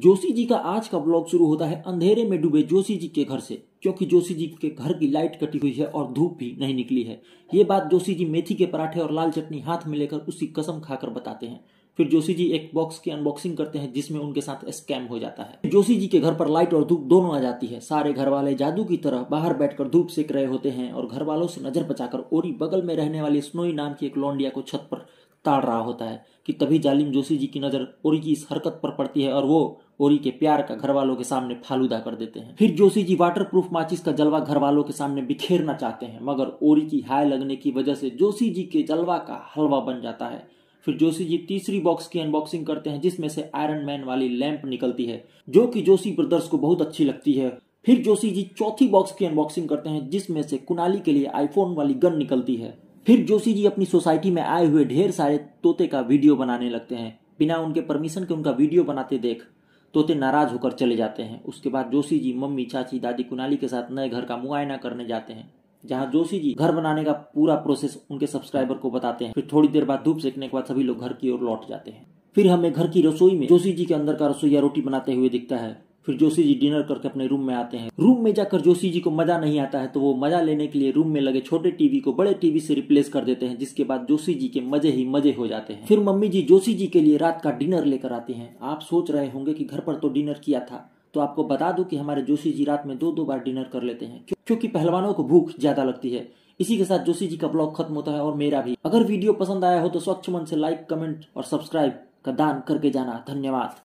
जोशी जी का आज का ब्लॉग शुरू होता है अंधेरे में डूबे जोशी जी के घर से क्योंकि जोशी जी के घर की लाइट कटी हुई है और धूप भी नहीं निकली है ये बात जोशी जी मेथी के पराठे और लाल चटनी हाथ में लेकर उसी कसम खाकर बताते हैं फिर जोशी जी एक बॉक्स की अनबॉक्सिंग करते हैं जिसमें उनके साथ स्कैम हो जाता है जोशी जी के घर पर लाइट और धूप दोनों आ जाती है सारे घर वाले जादू की तरह बाहर बैठकर धूप सेक रहे होते हैं और घर वालों से नजर बचाकर ओरी बगल में रहने वाली स्नोई नाम की एक लौंडिया को छत पर ताड़ रहा होता है कि तभी जालिम जोशी जी की नज़र ओरी की इस हरकत पर पड़ती है और वो ओरी के प्यार का घर वालों के सामने फालूदा कर देते हैं फिर जोशी जी वाटर प्रूफ माचिस का जलवा घर वालों के सामने बिखेरना चाहते हैं मगर ओरी की हाय लगने की वजह से जोशी जी के जलवा का हलवा बन जाता है फिर जोशी जी तीसरी बॉक्स की अनबॉक्सिंग करते हैं जिसमें से आयरन मैन वाली लैंप निकलती है जो कि जोशी ब्रदर्स को बहुत अच्छी लगती है फिर जोशी जी चौथी बॉक्स की अनबॉक्सिंग करते हैं जिसमें से कुनाली के लिए आईफोन वाली गन निकलती है फिर जोशी जी अपनी सोसाइटी में आए हुए ढेर सारे तोते का वीडियो बनाने लगते हैं बिना उनके परमिशन के उनका वीडियो बनाते देख तोते नाराज होकर चले जाते हैं उसके बाद जोशी जी मम्मी चाची दादी कुनाली के साथ नए घर का मुआयना करने जाते हैं जहाँ जोशी जी घर बनाने का पूरा प्रोसेस उनके सब्सक्राइबर को बताते हैं फिर थोड़ी देर बाद धूप सेकने के बाद सभी लोग घर की ओर लौट जाते हैं फिर हमें घर की रसोई में जोशी जी के अंदर का रसोईया रोटी बनाते हुए दिखता है फिर जोशी जी डिनर करके अपने रूम में आते हैं रूम में जाकर जोशी जी को मजा नहीं आता है तो वो मजा लेने के लिए रूम में लगे छोटे टीवी को बड़े टीवी से रिप्लेस कर देते हैं जिसके बाद जोशी जी के मजे ही मजे हो जाते हैं फिर मम्मी जी जोशी जी के लिए रात का डिनर लेकर आते हैं आप सोच रहे होंगे की घर पर तो डिनर किया था तो आपको बता दू की हमारे जोशी जी रात में दो दो बार डिनर कर लेते हैं क्योंकि पहलवानों को भूख ज्यादा लगती है इसी के साथ जोशी जी का ब्लॉग खत्म होता है और मेरा भी अगर वीडियो पसंद आया हो तो स्वच्छ मन से लाइक कमेंट और सब्सक्राइब का दान करके जाना धन्यवाद